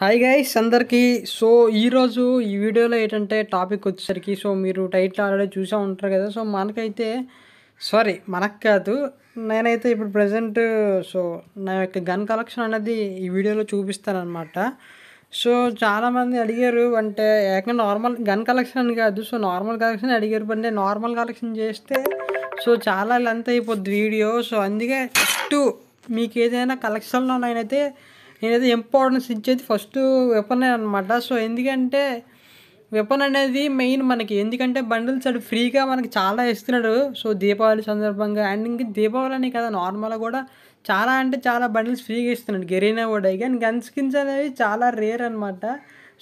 hi guys అందరికీ so ఈరోజు ఈ వీడియోలో ఏంటంటే టాపిక్ వచ్చేసరికి సో మీరు టైటిల్ ఆల్రెడీ చూసే ఉంటారు కదా సో మనకైతే సారీ మనకు కాదు నేనైతే ఇప్పుడు ప్రజెంట్ సో నా యొక్క గన్ కలెక్షన్ అనేది ఈ వీడియోలో అనమాట సో చాలామంది అడిగారు అంటే ఏకంగా నార్మల్ గన్ కలెక్షన్ అని కాదు సో నార్మల్ కలెక్షన్ అడిగారు అంటే నార్మల్ కలెక్షన్ చేస్తే సో చాలా లెంత్ అయిపోద్ది వీడియో సో అందుకే టు మీకు ఏదైనా కలెక్షన్లో నేనైతే నేనైతే ఇంపార్టెన్స్ ఇచ్చేది ఫస్ట్ వెపన్ అనమాట సో ఎందుకంటే వెపన్ అనేది మెయిన్ మనకి ఎందుకంటే బండిల్స్ అటు ఫ్రీగా మనకి చాలా ఇస్తున్నాడు సో దీపావళి సందర్భంగా అండ్ ఇంక దీపావళి అని కదా నార్మల్గా కూడా చాలా అంటే చాలా బండిల్స్ ఫ్రీగా ఇస్తున్నాడు గెరీనా కూడా ఇక గన్ స్కిన్స్ అనేవి చాలా రేర్ అనమాట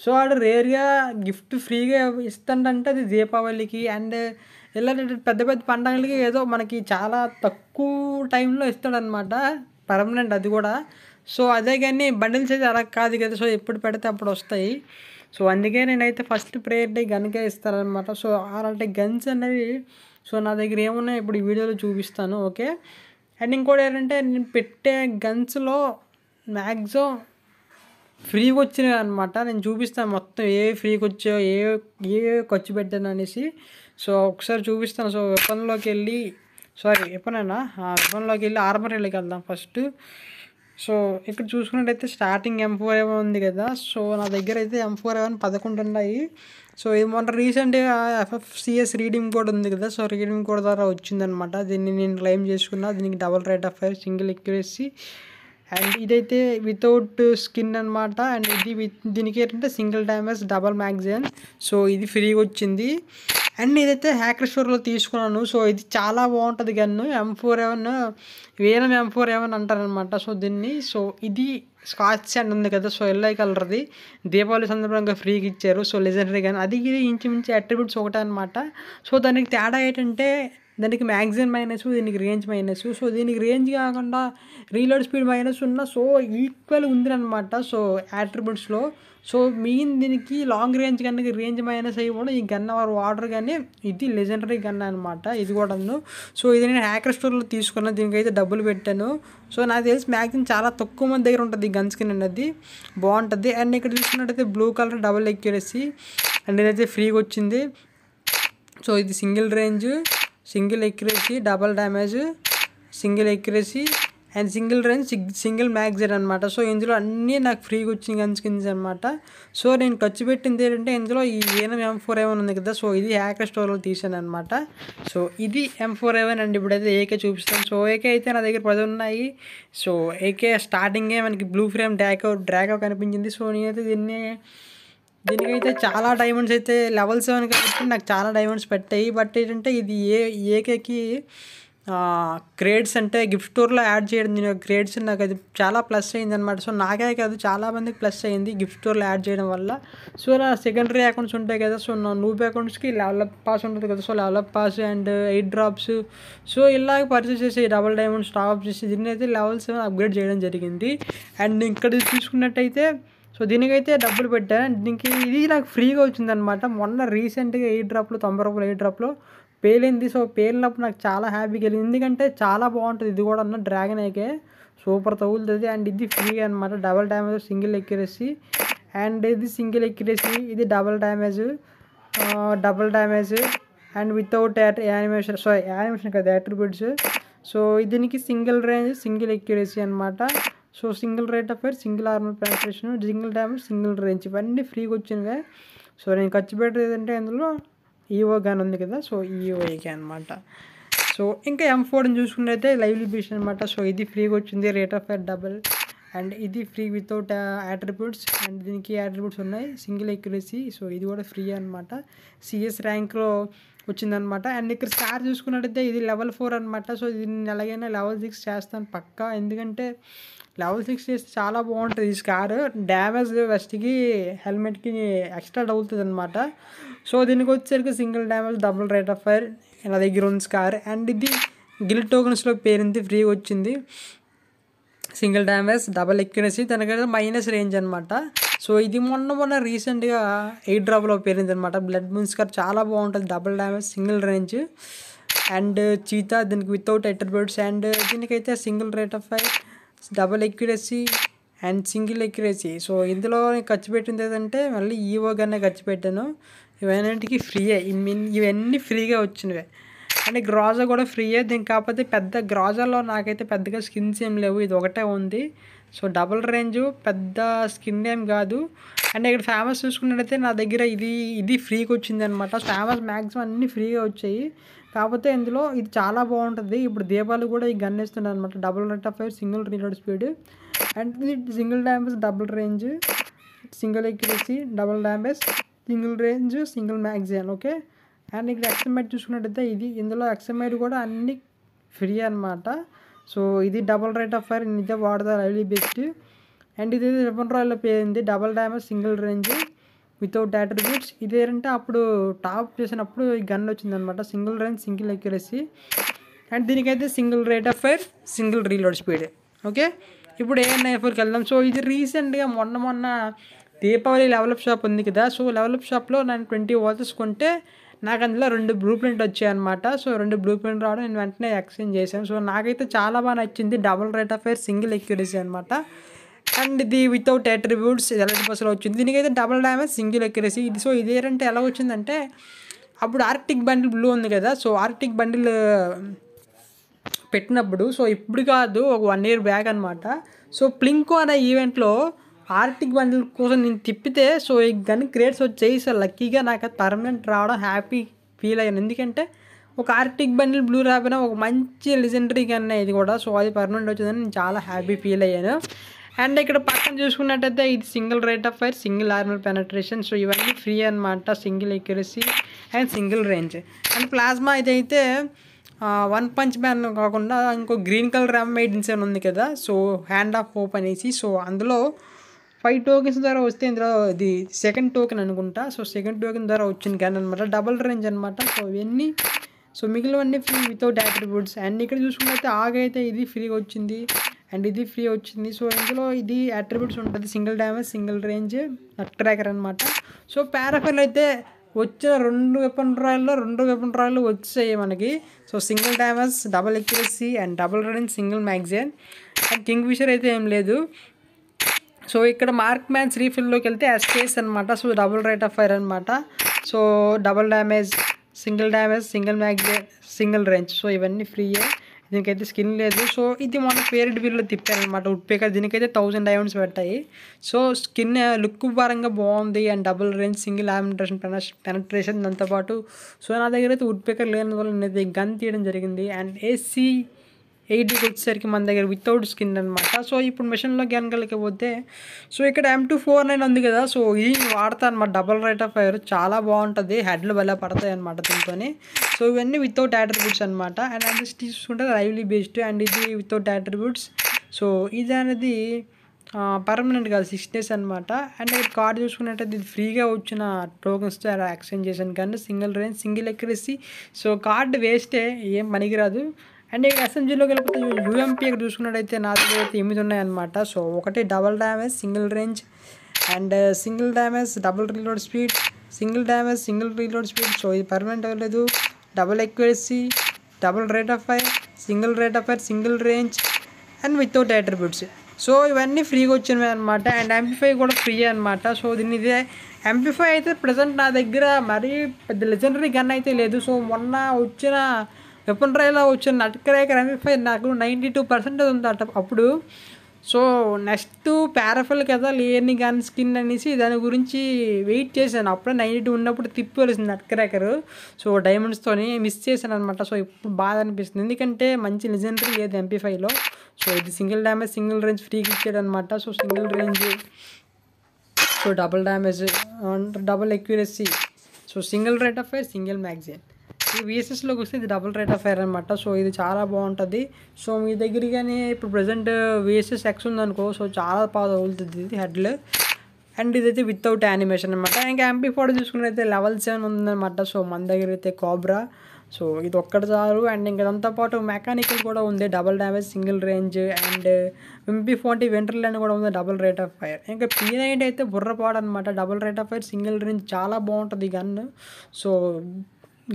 సో ఆడు రేర్గా గిఫ్ట్ ఫ్రీగా ఇస్తాడంటే అది దీపావళికి అండ్ ఇలా పెద్ద పెద్ద పండగలకి ఏదో మనకి చాలా తక్కువ టైంలో ఇస్తాడనమాట పర్మనెంట్ అది కూడా సో అదే కానీ బండిల్స్ అయితే అలా కాదు కదా సో ఎప్పుడు పెడితే అప్పుడు వస్తాయి సో అందుకే నేనైతే ఫస్ట్ ప్రయారిటీ గన్కే ఇస్తారనమాట సో అలాంటి గన్స్ అనేవి సో నా దగ్గర ఏమున్నాయి ఇప్పుడు ఈ వీడియోలో చూపిస్తాను ఓకే అండ్ ఇంకోటి ఏంటంటే నేను పెట్టే గన్స్లో మ్యాక్సిమం ఫ్రీగా వచ్చినాయి అనమాట నేను చూపిస్తాను మొత్తం ఏ ఫ్రీకి వచ్చాయో ఏ ఏ ఖర్చు పెట్టాను అనేసి సో ఒకసారి చూపిస్తాను సో వెపన్లోకి వెళ్ళి సారీ ఎప్పుడైనా ఆ వెపన్లోకి వెళ్ళి ఆర్మరీలోకి వెళ్దాం ఫస్ట్ సో ఇక్కడ చూసుకున్నట్టయితే స్టార్టింగ్ ఎం ఫోర్ ఎవన్ ఉంది కదా సో నా దగ్గర అయితే ఎం ఫోర్ ఎవన్ పదకొండు ఉన్నాయి సో ఇది మొన్న రీసెంట్గా ఎఫ్ఎఫ్సిఎస్ రీడింగ్ కోడ్ ఉంది కదా సో రీడింగ్ కోడ్ ద్వారా వచ్చిందనమాట దీన్ని నేను క్లెయిమ్ చేసుకున్నా దీనికి double rate of fire single accuracy and ఇదైతే వితౌట్ స్కిన్ అనమాట అండ్ ఇది విత్ దీనికి ఏంటంటే single damage double magazine so ఇది ఫ్రీగా వచ్చింది అండ్ ఇదైతే హ్యాకర్ స్టోర్లో తీసుకున్నాను సో ఇది చాలా బాగుంటుంది గన్ను ఎం ఫోర్ ఎవన్ వేరే ఎం ఫోర్ ఎవన్ అంటారనమాట సో దీన్ని సో ఇది స్కాచ్ అండ్ ఉంది కదా సో కలర్ అది దీపావళి సందర్భంగా ఫ్రీగా ఇచ్చారు సో లెజెండరీ కానీ అది ఇది ఇంచుమించు అట్రిబ్యూట్స్ ఒకటే అనమాట సో దానికి తేడా ఏంటంటే దానికి మ్యాగ్జిన్ మైనస్ దీనికి రేంజ్ మైనస్ సో దీనికి రేంజ్ కాకుండా రీలోడ్ స్పీడ్ మైనస్ ఉన్న సో ఈక్వల్ ఉంది అనమాట సో యాట్రిబ్యూట్స్లో సో మెయిన్ దీనికి లాంగ్ రేంజ్ గన్కి రేంజ్ మైనస్ అయ్యి కూడా ఈ గన్ వారు ఆర్డర్ కానీ ఇది లెజెండరీ గన్ అనమాట ఇది నన్ను సో ఇది నేను హ్యాకర్ స్టోర్లో తీసుకున్నాను దీనికైతే డబ్బులు పెట్టాను సో నాకు తెలిసి మ్యాక్సిమం చాలా తక్కువ మంది దగ్గర ఉంటుంది గన్ స్కిన్ అన్నది బాగుంటుంది అండ్ ఇక్కడ చూసుకున్నట్టయితే blue colour double accuracy and ఇదైతే ఫ్రీగా వచ్చింది సో ఇది single range single accuracy double damage single accuracy and single range single magazine అనమాట సో ఇందులో అన్నీ నాకు ఫ్రీగా వచ్చిన గన్స్ అనమాట సో నేను ఖర్చు పెట్టింది ఏంటంటే ఇందులో ఈ ఏనం ఎం ఫోర్ ఎవన్ ఉంది కదా సో ఇది హ్యాకర్ స్టోర్లో తీసాను అనమాట సో ఇది ఎం ఫోర్ ఎవన్ అండ్ ఇప్పుడైతే ఏకే చూపిస్తాను సో ఏకే అయితే నా దగ్గర పది ఉన్నాయి సో ఏకే స్టార్టింగే మనకి బ్లూ ఫ్రేమ్ డ్రాకో డ్రాకో కనిపించింది సో నేనైతే దీన్ని దీనికైతే చాలా డైమండ్స్ అయితే లెవెల్ సెవెన్ కాబట్టి నాకు చాలా డైమండ్స్ పెట్టాయి బట్ ఏంటంటే ఇది ఏ ఏకేకి గ్రేడ్స్ అంటే గిఫ్ట్ స్టోర్లో యాడ్ చేయడం దీని గ్రేడ్స్ నాకు అది చాలా ప్లస్ అయింది అనమాట సో నాకే కాదు చాలామందికి ప్లస్ అయింది గిఫ్ట్ స్టోర్లో యాడ్ చేయడం వల్ల సో నా సెకండరీ అకౌంట్స్ ఉంటాయి కదా సో నా నూబ్ అకౌంట్స్కి లెవలప్ పాస్ ఉంటుంది కదా so level up pass and eight drops so ఇలాగ పర్చేస్ చేసి డబల్ డైమండ్స్ టాప్ చేసి దీన్ని అయితే లెవెల్ సెవెన్ అప్గ్రేడ్ చేయడం జరిగింది అండ్ ఇక్కడ చూసుకున్నట్టయితే సో దీనికైతే డబ్బులు పెట్టాను దీనికి ఇది నాకు ఫ్రీగా వచ్చిందనమాట మొన్న రీసెంట్గా ఎయిట్ డ్రాప్లో తొంభై రూపాయలు ఎయిట్ డ్రాప్లో పేలింది సో పేలినప్పుడు నాకు చాలా హ్యాపీ కలిగింది ఎందుకంటే చాలా బాగుంటుంది ఇది కూడా అన్న డ్రాగన్ ఏకే సూపర్ తగులుతుంది అండ్ ఇది ఫ్రీ అనమాట double damage single accuracy and ఇది సింగిల్ ఎక్యురసీ ఇది double damage double damage and without animation so animation కదా అట్రిబ్యూట్స్ సో దీనికి సింగిల్ రేంజ్ సింగిల్ ఎక్యురసీ అనమాట so single rate of fire single armour penetration single damage single range ఇవన్నీ ఫ్రీగా వచ్చినవే so నేను ఖర్చు పెట్టేది ఏంటంటే అందులో ఈఓ గన్ ఉంది కదా సో ఈఓఏకే అనమాట సో ఇంకా ఎం ఫోర్ని చూసుకున్నట్టయితే లైవ్లీ బీచ్ అనమాట సో ఇది ఫ్రీగా వచ్చింది rate of fire double and ఇది ఫ్రీ వితౌట్ యాట్రిబ్యూట్స్ అండ్ దీనికి యాట్రిబ్యూట్స్ ఉన్నాయి సింగిల్ ఎక్యురసీ సో ఇది కూడా ఫ్రీ అనమాట సిఎస్ ర్యాంక్లో వచ్చిందనమాట అండ్ ఇక్కడ స్టార్ చూసుకున్నట్టయితే ఇది లెవెల్ ఫోర్ అనమాట సో దీన్ని ఎలాగైనా లెవెల్ సిక్స్ చేస్తాను పక్కా ఎందుకంటే లెవెల్ సిక్స్ చేస్తే చాలా బాగుంటుంది ఈ స్కార్ డ్యామేజ్ వెస్ట్కి హెల్మెట్కి ఎక్స్ట్రా డౌతుంది అనమాట సో దీనికి వచ్చేసరికి single damage double rate of fire నా దగ్గర ఉంది స్కార్ అండ్ ఇది గిల్ టోకన్స్లో పేరింది ఫ్రీగా వచ్చింది సింగిల్ డ్యామేజ్ డబల్ ఎక్కినసి దానికైతే మైనస్ రేంజ్ అనమాట సో ఇది మొన్న మొన్న రీసెంట్గా ఎయిట్ డ్రాప్లో పేరింది అనమాట బ్లడ్ మూన్స్ కార్ చాలా బాగుంటుంది double damage single range and cheetah దీనికి వితౌట్ ఎటర్బర్డ్స్ అండ్ దీనికైతే single rate of fire double accuracy and single accuracy so ఇందులో నేను ఖర్చు పెట్టింది ఏదంటే మళ్ళీ ఈవోగానే e ఖర్చు పెట్టాను ఇవన్నిటికీ ఫ్రీయే మీన్ ఇవన్నీ ఫ్రీగా వచ్చినవే అండ్ గ్రాజా కూడా ఫ్రీయే దీని కాకపోతే పెద్ద గ్రాజాలో నాకైతే పెద్దగా స్కిన్స్ ఏం లేవు ఇది ఒకటే ఉంది సో డబుల్ రేంజ్ పెద్ద స్కిన్ ఏం కాదు అండ్ ఇక్కడ ఫేమస్ చూసుకున్నట్టయితే నా దగ్గర ఇది ఇది ఫ్రీగా వచ్చింది అనమాట ఫేమస్ మ్యాక్సిమం అన్నీ ఫ్రీగా వచ్చాయి కాకపోతే ఇందులో ఇది చాలా బాగుంటుంది ఇప్పుడు దీపాలు కూడా ఈ గన్ ఇస్తున్నాయి అనమాట double rate of fire single reload speed and ఇది single damage double range single accuracy double damage single range single magazine okay and ఇక్కడ ఎక్సమైడ్ చూసుకున్నట్టయితే ఇది ఇందులో ఎక్సమైడ్ కూడా అన్ని ఫ్రీ అనమాట సో ఇది డబల్ రేట్ ఆఫ్ ఫైర్ ఇదే వాడతారు రైలీ బెస్ట్ అండ్ ఇది రిబన్ రాయల్లో పేరింది double damage single range without ఇది ఏంటంటే అప్పుడు టాప్ చేసినప్పుడు ఈ గన్ వచ్చిందనమాట single range single accuracy and దీనికైతే single rate of fire single reload speed okay ఇప్పుడు ఏఎన్ఐ ఫోర్కి వెళ్దాం సో ఇది రీసెంట్గా మొన్న మొన్న దీపావళి లెవలప్ షాప్ ఉంది కదా సో లెవలప్ షాప్లో నేను ట్వంటీ వాచెస్ కొంటే నాకు అందులో రెండు బ్లూ ప్రింట్ వచ్చాయన్నమాట సో రెండు బ్లూ ప్రింట్ రావడం నేను వెంటనే ఎక్స్చేంజ్ చేశాను సో నాకైతే చాలా బాగా నచ్చింది double rate of air single accuracy అనమాట అండ్ ఇది వితౌట్ అట్రిబ్యూట్స్ ఎలాంటి బస్సులో వచ్చింది దీనికైతే డబుల్ డ్యామేజ్ సింగిల్ ఎక్యురసీ ఇది సో ఏంటంటే ఎలా వచ్చిందంటే అప్పుడు ఆర్టిక్ బండిల్ బ్లూ ఉంది కదా సో ఆర్టిక్ బండిల్ పెట్టినప్పుడు సో ఇప్పుడు కాదు ఒక వన్ ఇయర్ బ్యాక్ అనమాట సో ప్లింకో అనే ఈవెంట్లో ఆర్టిక్ బండిల్ కోసం నేను తిప్పితే సో కానీ గ్రేట్స్ వచ్చాయి సో లక్కీగా నాకు పర్మనెంట్ రావడం హ్యాపీ ఫీల్ అయ్యాను ఎందుకంటే ఒక ఆర్టిక్ బండిల్ బ్లూ రాబిన ఒక మంచి లెజెండరీ గన్ ఇది కూడా సో అది పర్మనెంట్ వచ్చిందని నేను చాలా హ్యాపీ ఫీల్ అయ్యాను అండ్ ఇక్కడ పక్కన చూసుకున్నట్టయితే ఇది single rate of fire single armour penetration so ఇవన్నీ ఫ్రీ అనమాట single accuracy and single range and plasma ఇదైతే వన్ పంచ్ మ్యాన్ కాకుండా ఇంకో గ్రీన్ కలర్ ర్యామ్ మెయిడ్స్ అని ఉంది కదా సో హ్యాండ్ ఆఫ్ హోప్ అనేసి సో అందులో ఫైవ్ టోకెన్స్ ద్వారా వస్తే ఇది సెకండ్ టోకెన్ అనుకుంటా సో సెకండ్ టోకెన్ ద్వారా వచ్చింది క్యాన్ అనమాట డబల్ రేంజ్ అనమాట సో ఇవన్నీ సో మిగిలినవన్నీ ఫ్రీ వితౌట్ యాట్రిబ్యూట్స్ అండ్ ఇక్కడ చూసుకుంటే ఆగైతే ఇది ఫ్రీగా వచ్చింది అండ్ ఇది ఫ్రీ వచ్చింది సో ఇందులో ఇది అట్రిబ్యూట్స్ ఉంటుంది single damage single range tracker అనమాట సో పారాఫెల్ అయితే వచ్చిన రెండు వెపన్ రాయల్లో రెండు వెపన్ రాయలు వచ్చాయి మనకి so single damage double accuracy and double range single magazine and Kingfisher అయితే ఏం లేదు సో ఇక్కడ మార్క్ మ్యాన్స్ రీఫిల్లోకి వెళ్తే ఎస్కేస్ అనమాట so double rate of fire అనమాట so double damage single damage single mag single range so ఇవన్నీ ఫ్రీయే దీనికైతే స్కిన్ లేదు సో ఇది మన పేరెడ్ వీల్లో తిప్పారనమాట ఉడ్పేకర్ దీనికైతే థౌజండ్ డైమండ్స్ పెట్టాయి సో స్కిన్ లుక్ పరంగా బాగుంది and double range single ammunition penetration దాంతోపాటు సో నా దగ్గర అయితే ఉడ్పేకర్ లేని వల్ల నేను గన్ తీయడం జరిగింది అండ్ ఏసీ ఎయిట్ డీకి వచ్చేసరికి మన దగ్గర వితౌట్ స్కిన్ అనమాట సో ఇప్పుడు మిషన్లో గనకలకి పోతే సో ఇక్కడ ఎం టూ ఫోర్ నైన్ ఉంది కదా సో ఇది వాడతా అనమాట డబల్ రేట్ ఆఫ్ ఫైర్ చాలా బాగుంటుంది హెడ్లు భలే పడతాయి అనమాట దీంతో సో ఇవన్నీ వితౌట్ యాట్రిబ్యూట్స్ అనమాట అండ్ అది తీసుకుంటే రైవ్లీ బేస్డ్ అండ్ ఇది వితౌట్ యాట్రిబ్యూట్స్ సో ఇది అనేది పర్మనెంట్ కాదు సిక్స్ డేస్ అనమాట అండ్ ఇక్కడ కార్డు చూసుకున్నట్టయితే ఇది ఫ్రీగా వచ్చిన టోకెన్స్తో ఎక్స్చేంజ్ చేశాను కానీ single range single accuracy so card వేస్టే ఏం పనికిరాదు అండ్ ఇక్కడ ఎస్ఎంజీలోకి వెళ్ళిపోతే యూఎంపీ ఇక్కడ చూసుకున్నట్టయితే నా దగ్గర అయితే ఎనిమిది ఉన్నాయన్నమాట సో ఒకటి double damage single range and single damage double reload speed single damage single reload speed so ఇది పర్మనెంట్ అవ్వలేదు double accuracy double rate of fire single rate of fire single range and without attributes so ఇవన్నీ ఫ్రీగా వచ్చినవి అనమాట and MP five కూడా free అనమాట so దీన్ని ఇదే ఎంపీఫై అయితే ప్రజెంట్ నా దగ్గర మరీ పెద్ద లెజెండరీ గన్ అయితే లేదు సో మొన్న వచ్చిన వెపన్ డ్రైవ్లో వచ్చిన నట్ క్రాకర్ ఎంపీ ఫైవ్ నాకు నైంటీ టూ పర్సెంటేజ్ అట అప్పుడు సో నెక్స్ట్ పారాఫిల్ కదా లేని గన్ స్కిన్ అనేసి దాని గురించి వెయిట్ చేశాను అప్పుడే టూ ఉన్నప్పుడు తిప్పి వెళ్ళింది నట్ సో డైమండ్స్తోని మిస్ చేశాను అనమాట సో ఇప్పుడు బాధ అనిపిస్తుంది ఎందుకంటే మంచి లిజెండరీ లేదు ఎంపీ ఫైవ్లో సో ఇది సింగిల్ డ్యామేజ్ సింగిల్ రేంజ్ ఫ్రీకి ఇచ్చాడు అనమాట so single range so double damage double accuracy so single rate of fire single magazine ఈ విఎస్ఎస్లోకి వస్తే ఇది డబుల్ రేట్ ఆఫ్ ఫైర్ అనమాట సో ఇది చాలా బాగుంటుంది సో మీ దగ్గర కానీ ఇప్పుడు ప్రజెంట్ విఎస్ఎస్ ఎక్స్ ఉందనుకో సో చాలా బాగా అవుతుంది ఇది హెడ్లు అండ్ ఇదైతే వితౌట్ యానిమేషన్ అనమాట ఇంకా ఎంపీ ఫోటో చూసుకున్నైతే లెవెల్ సెవెన్ ఉందన్నమాట సో మన దగ్గర అయితే కోబ్రా సో ఇది ఒక్కటి చాలు అండ్ దాంతో పాటు మెకానికల్ కూడా ఉంది double damage single range and MP forty వెంట్రల్యాండ్ కూడా ఉంది డబుల్ రేట్ ఆఫ్ ఫైర్ ఇంకా పీ నైన్ అయితే బుర్రపాడు అనమాట double rate of fire single range చాలా బాగుంటుంది గన్ సో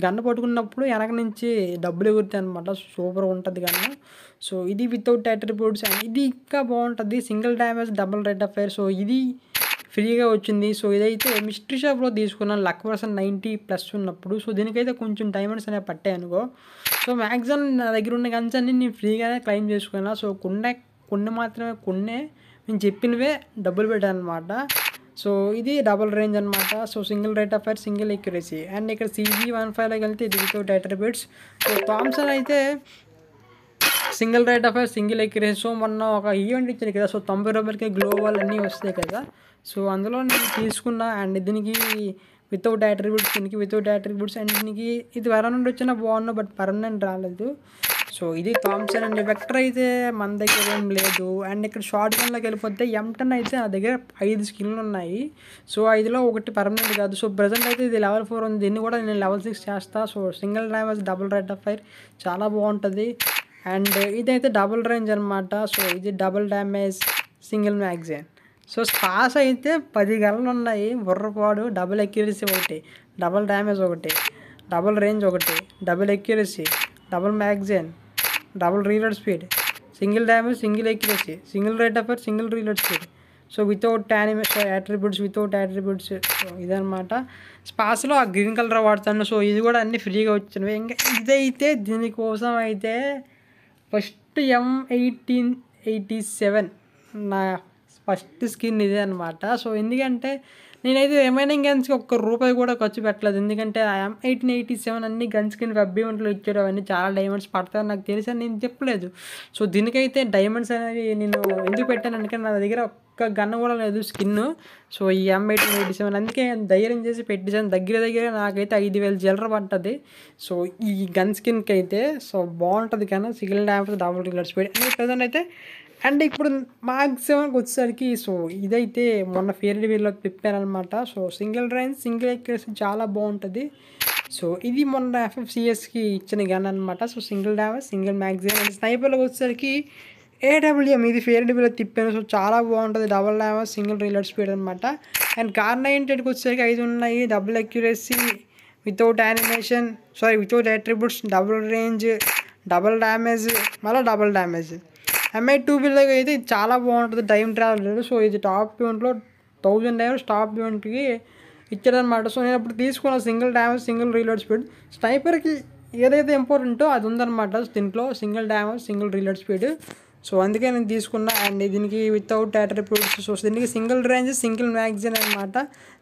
గన్న పట్టుకున్నప్పుడు వెనక నుంచి డబ్బులు ఎగురుతాయి అనమాట సూపర్ ఉంటుంది గన్ను సో ఇది వితౌట్ అండ్ ఇది ఇంకా బాగుంటుంది single damage double rate of fire so ఇది ఫ్రీగా వచ్చింది సో ఇదైతే మిస్ట్రీ షాప్లో తీసుకున్నాను లక్ పర్సన్ నైంటీ ప్లస్ ఉన్నప్పుడు సో దీనికైతే కొంచెం డైమండ్స్ అనేవి పట్టాయి అనుకో సో మ్యాక్సిమం నా దగ్గర ఉన్న గన్స్ అన్ని నేను ఫ్రీగానే క్లైమ్ చేసుకున్నాను సో కొన్నే కొన్ని మాత్రమే కొన్నే నేను చెప్పినవే డబ్బులు పెట్టాను అనమాట సో ఇది డబుల్ రేంజ్ అనమాట so single rate of fire single accuracy and ఇక్కడ సీజీ వన్ ఫైవ్లోకి వెళ్తే ఇది వితౌట్ అట్రిబ్యూట్స్ సో థామ్సన్ అయితే single rate of fire single accuracy so మొన్న ఒక ఈవెంట్ ఇచ్చారు కదా సో తొంభై రూపాయలకి గ్లోబల్ అన్నీ వస్తాయి కదా సో అందులో నేను తీసుకున్నా అండ్ దీనికి వితౌట్ అట్రిబ్యూట్స్ దీనికి వితౌట్ అట్రిబ్యూట్స్ అండ్ దీనికి ఇది వరం నుండి వచ్చినా బాగున్నా బట్ పర్మనెంట్ రాలేదు సో ఇది థామ్సన్ అండ్ వెక్టర్ అయితే మన దగ్గర ఏం లేదు అండ్ ఇక్కడ షార్ట్ గన్లోకి వెళ్ళిపోతే ఎంటన్ అయితే నా దగ్గర ఐదు స్కిన్లు ఉన్నాయి సో ఐదులో ఒకటి పర్మనెంట్ కాదు సో ప్రజెంట్ అయితే ఇది లెవెల్ ఫోర్ ఉంది దీన్ని కూడా నేను లెవెల్ సిక్స్ చేస్తా so single damage double rate of fire చాలా బాగుంటుంది అండ్ ఇదైతే డబుల్ రేంజ్ అనమాట సో ఇది double damage single magazine so SPAS అయితే పది గలలు ఉన్నాయి బుర్రపాడు డబుల్ ఎక్యూరసీ ఒకటి డబుల్ డ్యామేజ్ ఒకటి డబుల్ రేంజ్ ఒకటి double accuracy double magazine double reload speed single damage single accuracy single rate of single reload speed so without anime attributes without attributes so ఇదనమాట స్పాస్లో ఆ గ్రీన్ కలర్ వాడతాను so ఇది కూడా అన్ని ఫ్రీగా వచ్చినవి ఇంకా ఇదైతే దీనికోసం అయితే first M eighteen eighty seven నా ఫస్ట్ స్కిన్ ఇదే అనమాట సో ఎందుకంటే నేనైతే రిమైనింగ్ గన్స్ ఒక్క రూపాయి కూడా ఖర్చు పెట్టలేదు ఎందుకంటే ఆ ఎం ఎయిటీన్ ఎయిటీ సెవెన్ అన్ని గన్స్ కింద వెబ్బీ వంటలు ఇచ్చారు అవన్నీ చాలా డైమండ్స్ పడతాయని నాకు తెలిసి నేను చెప్పలేదు సో దీనికైతే డైమండ్స్ అనేవి నేను ఎందుకు పెట్టాను అంటే నా దగ్గర ఒక్క గన్న కూడా లేదు స్కిన్ సో ఈ ఎం ఎయిటీన్ ఎయిటీ సెవెన్ అందుకే నేను ధైర్యం చేసి పెట్టేసాను దగ్గర దగ్గర నాకైతే ఐదు వేలు జల్లర పడుతుంది సో ఈ గన్ స్కిన్కి అయితే సో బాగుంటుంది కానీ సిగిల్ డ్యామేజ్ డబుల్ రిగర్ స్పీడ్ అండ్ ప్రజెంట్ అయితే అండ్ ఇప్పుడు మాక్సిమంకి వచ్చేసరికి సో ఇదైతే మొన్న ఫేర్ వీల్లో తిప్పారనమాట సో సింగిల్ రైన్ సింగిల్ ఎక్స్ చాలా బాగుంటుంది సో ఇది మొన్న ఎఫ్ఎఫ్సిఎస్కి ఇచ్చిన గన్ అనమాట so single damage single maximum and స్నైపర్లకు వచ్చేసరికి ఏడబ్ల్యూఎం ఇది ఫేర్ అండ్ తిప్పాను సో చాలా బాగుంటుంది double damage single reload speed అనమాట అండ్ కార్ నైంటెడ్కి వచ్చేసరికి ఐదు ఉన్నాయి double accuracy without animation sorry without attributes double range double damage మళ్ళీ డబుల్ డ్యామేజ్ ఎంఐ టూ బిల్లోకి అయితే ఇది చాలా బాగుంటుంది టైం ట్రావెల్ సో ఇది టాప్ ఈవెంట్లో థౌజండ్ డ్రైవర్స్ టాప్ ఈవెంట్కి ఇచ్చాడనమాట సో నేను అప్పుడు తీసుకున్న single damage single reload speed స్నైపర్కి ఏదైతే ఇంపార్టెంటో అది ఉందన్నమాట దీంట్లో single damage single reload speed so అందుకే నేను తీసుకున్నా అండ్ దీనికి వితౌట్ ప్రొడ్యూస్ సో దీనికి సింగిల్ రేంజ్ సింగిల్ మ్యాగ్జిన్ అనమాట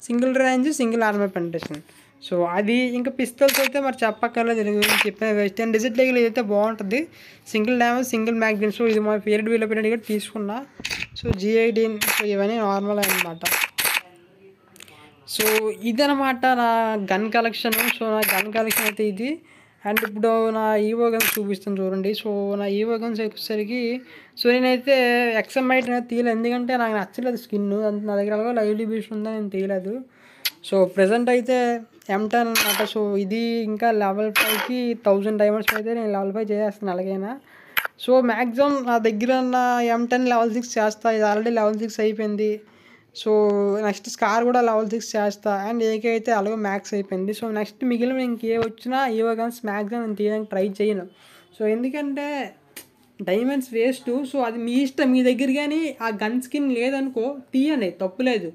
single range single armour penetration so అది ఇంకా పిస్తల్స్ అయితే మరి చెప్పక్కర్లేదు దీని గురించి చెప్పిన వేస్ట్ అండ్ డిజిట్ లెగిల్ అయితే బాగుంటుంది single damage single magazine so ఇది మా ఫేవరెట్ వీలో కూడా తీసుకున్నా సో జిఐడిన్ సో ఇవన్నీ నార్మల్ అనమాట సో ఇదనమాట నా గన్ కలెక్షన్ సో నా గన్ కలెక్షన్ అయితే ఇది అండ్ ఇప్పుడు నా ఈవో గన్స్ చూపిస్తాను చూడండి సో నా ఈవో గన్స్ వచ్చేసరికి సో నేనైతే ఎక్స్ఎంఐట్ అనేది తీయలేదు ఎందుకంటే నాకు నచ్చలేదు స్కిన్ అంత నా దగ్గర లైవ్ బీస్ట్ ఉందా నేను తీయలేదు సో ప్రజెంట్ అయితే ఎంటన్ అనమాట సో ఇది ఇంకా లెవెల్ ఫైవ్కి థౌజండ్ డైమండ్స్ అయితే నేను లెవెల్ ఫైవ్ చేసేస్తాను అలాగైనా సో మ్యాక్సిమం నా దగ్గర ఉన్న ఎంటన్ లెవెల్ సిక్స్ చేస్తా ఇది ఆల్రెడీ లెవెల్ సిక్స్ అయిపోయింది సో నెక్స్ట్ స్కార్ కూడా లెవెల్ సిక్స్ చేస్తా అండ్ ఏకే అయితే అలాగే మ్యాక్స్ అయిపోయింది సో నెక్స్ట్ మిగిలిన ఇంకే వచ్చినా ఏవో కానీ స్మాక్స్ నేను తీయడానికి ట్రై చేయను సో ఎందుకంటే డైమండ్స్ వేస్ట్ సో అది మీ ఇష్టం మీ దగ్గర కానీ ఆ గన్ స్కిన్ లేదనుకో తీయండి తప్పులేదు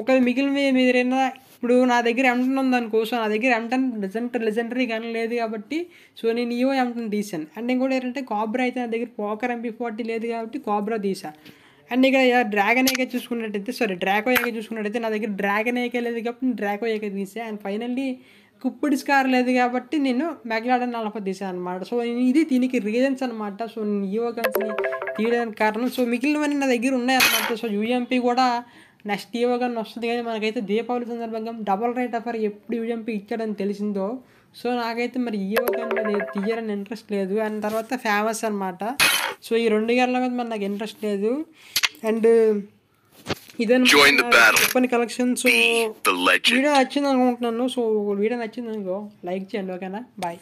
ఒకవేళ మిగిలిన మీరైనా ఇప్పుడు నా దగ్గర ఎంటన్ ఉందనుకో సో నా దగ్గర ఎంటన్ లెజెంటర్ లెజెండరీ గన్ లేదు కాబట్టి సో నేను ఈవో ఎంటన్ తీసాను అండ్ ఇంకోటి ఏంటంటే కాబ్రా అయితే నా దగ్గర పోకర్ ఎంపీ ఫార్టీ లేదు కాబట్టి కాబ్రా తీసాను అండ్ ఇక డ్రాగన్ ఏకే చూసుకున్నట్టయితే సారీ డ్రాకో ఏకే చూసుకున్నట్టయితే నా దగ్గర డ్రాగన్ ఏకే లేదు కాబట్టి డ్రాకో ఏకే తీసే అండ్ ఫైనల్లీ కుప్పుడు స్కార్ లేదు కాబట్టి నేను మెగ్లాడన్ నలప తీసాను అనమాట సో ఇది దీనికి రీజన్స్ అనమాట సో నేను ఈవో తీయడానికి కారణం సో మిగిలినవన్నీ నా దగ్గర ఉన్నాయన్నమాట సో యూఎంపీ కూడా నెక్స్ట్ ఈవో గన్ వస్తుంది కానీ మనకైతే దీపావళి సందర్భంగా డబల్ రేట్ ఆఫర్ ఎప్పుడు యూఎంపీ ఇచ్చాడని తెలిసిందో సో నాకైతే మరి ఈవో గన్ తీయాలని ఇంట్రెస్ట్ లేదు అండ్ తర్వాత ఫేమస్ అనమాట సో ఈ రెండు గేర్ల మీద మరి నాకు ఇంట్రెస్ట్ లేదు అండ్ ఇదని కలెక్షన్ సో వీడియో నచ్చింది అనుకుంటున్నాను సో వీడియో నచ్చింది అనుకో లైక్ చేయండి ఓకేనా బాయ్